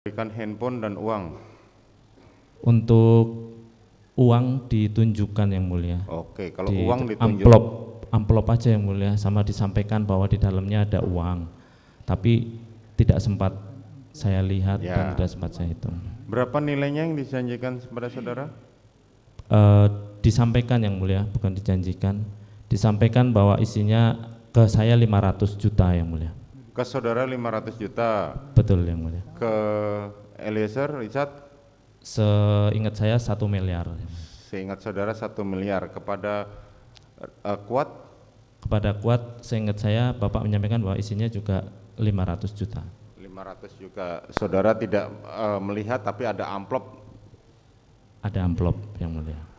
Berikan handphone dan uang. Untuk uang ditunjukkan yang mulia. Oke, kalau di uang ditunjuk. Amplop, amplop aja yang mulia, sama disampaikan bahwa di dalamnya ada uang. Tapi tidak sempat saya lihat ya. dan tidak sempat saya hitung. Berapa nilainya yang dijanjikan kepada saudara? Uh, disampaikan yang mulia, bukan dijanjikan. Disampaikan bahwa isinya ke saya 500 juta yang mulia. Ke saudara 500 juta. Betul yang mulia. Ke Eliezer Richard seingat saya satu miliar. Seingat saudara satu miliar kepada uh, kuat? Kepada kuat, seingat saya bapak menyampaikan bahwa isinya juga 500 juta. 500 juga, saudara tidak uh, melihat tapi ada amplop? Ada amplop yang mulia.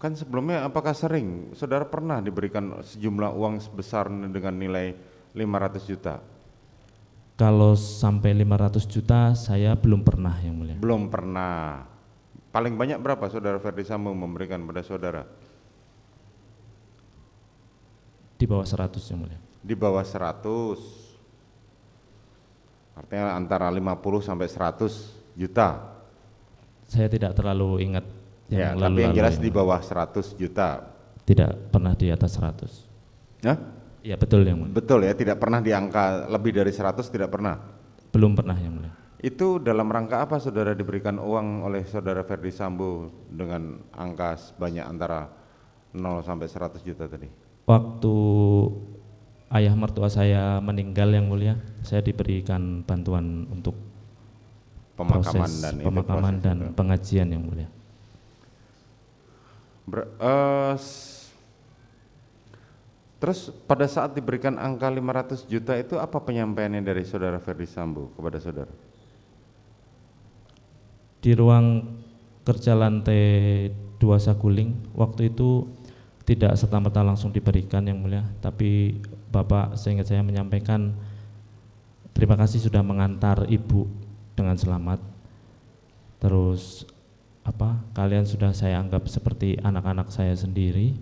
Kan sebelumnya apakah sering saudara pernah diberikan sejumlah uang sebesar dengan nilai 500 juta? Kalau sampai 500 juta saya belum pernah yang mulia. Belum pernah. Paling banyak berapa saudara Ferdi Sambo memberikan pada saudara? Di bawah 100 yang mulia. Di bawah 100. Artinya antara 50 sampai 100 juta. Saya tidak terlalu ingat ya lalu, tapi yang jelas yang di bawah 100 juta tidak pernah di atas 100 ya ya betul yang mulia betul ya tidak pernah di angka lebih dari 100 tidak pernah belum pernah yang mulia itu dalam rangka apa saudara diberikan uang oleh saudara Ferdi Sambo dengan angka sebanyak antara 0 sampai 100 juta tadi waktu ayah mertua saya meninggal yang mulia saya diberikan bantuan untuk pemakaman dan dan pengajian yang mulia Ber, uh, terus pada saat diberikan angka 500 juta itu apa penyampaiannya dari saudara Ferdi Sambo kepada saudara? Di ruang kerja lantai dua Saguling waktu itu tidak serta-merta langsung diberikan yang mulia tapi Bapak seingat saya menyampaikan terima kasih sudah mengantar Ibu dengan selamat terus apa kalian sudah saya anggap seperti anak-anak saya sendiri.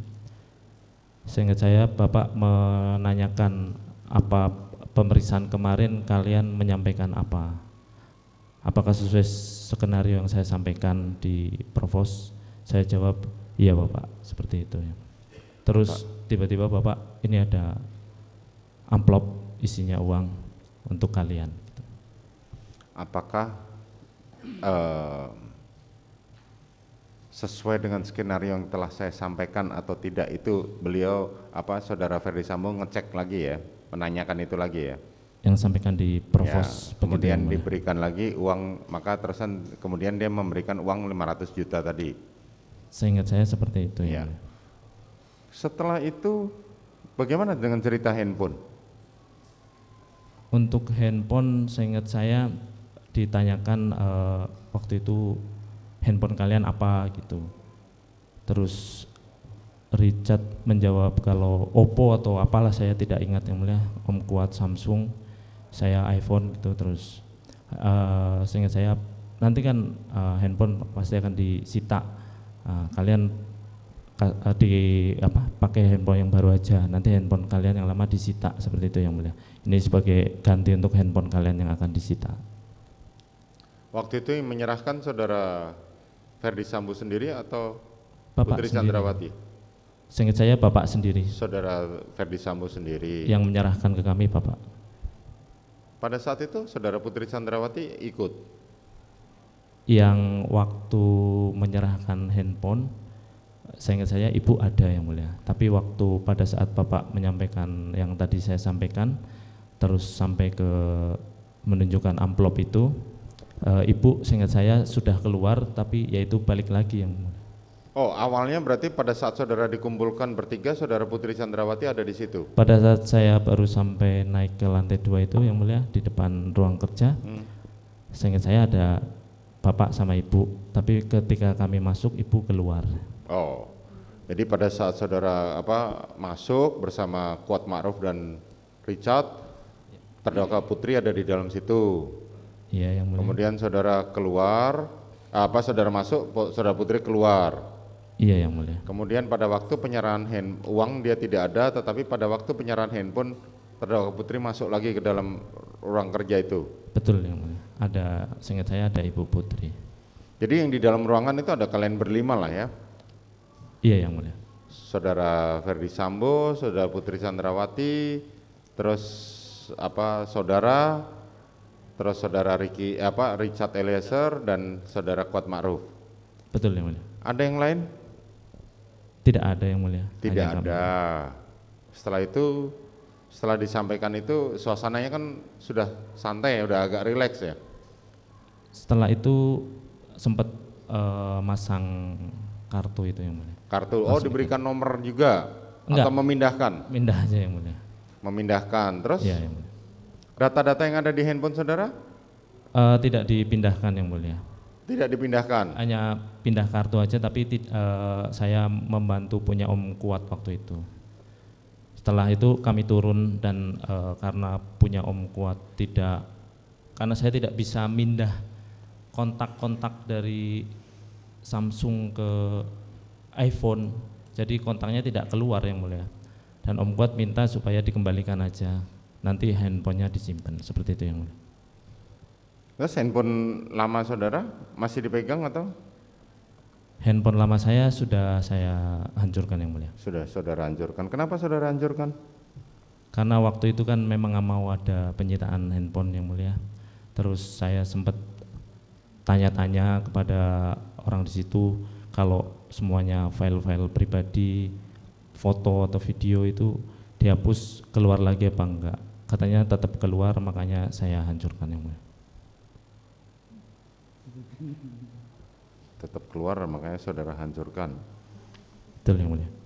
sehingga saya Bapak menanyakan apa pemeriksaan kemarin kalian menyampaikan apa? Apakah sesuai skenario yang saya sampaikan di provos? Saya jawab, iya Bapak, seperti itu ya. Terus tiba-tiba Bapak ini ada amplop isinya uang untuk kalian. Gitu. Apakah uh, sesuai dengan skenario yang telah saya sampaikan atau tidak itu beliau apa saudara Ferdi Sambo ngecek lagi ya menanyakan itu lagi ya yang sampaikan di provos ya, kemudian diberikan lagi uang maka terusan kemudian dia memberikan uang 500 juta tadi seingat saya seperti itu ya, ya. setelah itu bagaimana dengan cerita handphone untuk handphone seingat saya ditanyakan uh, waktu itu handphone kalian apa gitu terus Richard menjawab kalau Oppo atau apalah saya tidak ingat yang mulia Om Kuat Samsung saya iPhone gitu terus uh, seingat saya nanti kan uh, handphone pasti akan disita uh, kalian uh, di apa pakai handphone yang baru aja nanti handphone kalian yang lama disita seperti itu yang mulia ini sebagai ganti untuk handphone kalian yang akan disita waktu itu menyerahkan saudara Verdi Sambo sendiri atau Bapak Putri sendiri. Chandrawati? Seingat saya Bapak sendiri. Saudara Verdi Sambo sendiri. Yang menyerahkan ke kami Bapak. Pada saat itu Saudara Putri Chandrawati ikut? Yang waktu menyerahkan handphone, seingat saya Ibu ada yang mulia. Tapi waktu pada saat Bapak menyampaikan yang tadi saya sampaikan, terus sampai ke menunjukkan amplop itu, e, ibu seingat saya sudah keluar tapi yaitu balik lagi yang Oh, awalnya berarti pada saat saudara dikumpulkan bertiga, saudara Putri Chandrawati ada di situ. Pada saat saya baru sampai naik ke lantai dua itu, yang mulia di depan ruang kerja, hmm. seingat saya ada bapak sama ibu. Tapi ketika kami masuk, ibu keluar. Oh, jadi pada saat saudara apa masuk bersama Kuat Ma'ruf dan Richard, terdakwa Putri ada di dalam situ. Iya, yang mulia. Kemudian saudara keluar, apa saudara masuk, saudara putri keluar. Iya, yang mulia. Kemudian pada waktu penyerahan hand, uang dia tidak ada, tetapi pada waktu penyerahan handphone terdakwa putri masuk lagi ke dalam ruang kerja itu. Betul, yang mulia. Ada, seingat saya ada ibu putri. Jadi yang di dalam ruangan itu ada kalian berlima lah ya? Iya, yang mulia. Saudara Ferdi Sambo, saudara Putri Sandrawati, terus apa saudara terus saudara Ricky apa Richard Eliezer dan saudara Kuat Ma'ruf. Betul yang mulia. Ada yang lain? Tidak ada yang mulia. Tidak Hanya ada. Kami. Setelah itu setelah disampaikan itu suasananya kan sudah santai ya, udah agak rileks ya. Setelah itu sempat uh, masang kartu itu yang mulia. Kartu. Oh, Masuk oh, diberikan itu. nomor juga Enggak. atau memindahkan? Pindah aja yang mulia. Memindahkan. Terus? Iya, yang mulia. Data-data yang ada di handphone saudara? Uh, tidak dipindahkan yang mulia. Tidak dipindahkan? Hanya pindah kartu aja tapi uh, saya membantu punya om kuat waktu itu. Setelah itu kami turun dan uh, karena punya om kuat tidak, karena saya tidak bisa mindah kontak-kontak dari Samsung ke iPhone, jadi kontaknya tidak keluar yang mulia. Dan Om Kuat minta supaya dikembalikan aja nanti handphonenya disimpan seperti itu yang mulia. Terus handphone lama saudara masih dipegang atau? Handphone lama saya sudah saya hancurkan yang mulia. Sudah saudara hancurkan. Kenapa saudara hancurkan? Karena waktu itu kan memang nggak mau ada penyitaan handphone yang mulia. Terus saya sempat tanya-tanya kepada orang di situ kalau semuanya file-file pribadi, foto atau video itu dihapus keluar lagi apa enggak katanya tetap keluar makanya saya hancurkan yang mulia tetap keluar makanya saudara hancurkan betul yang mulia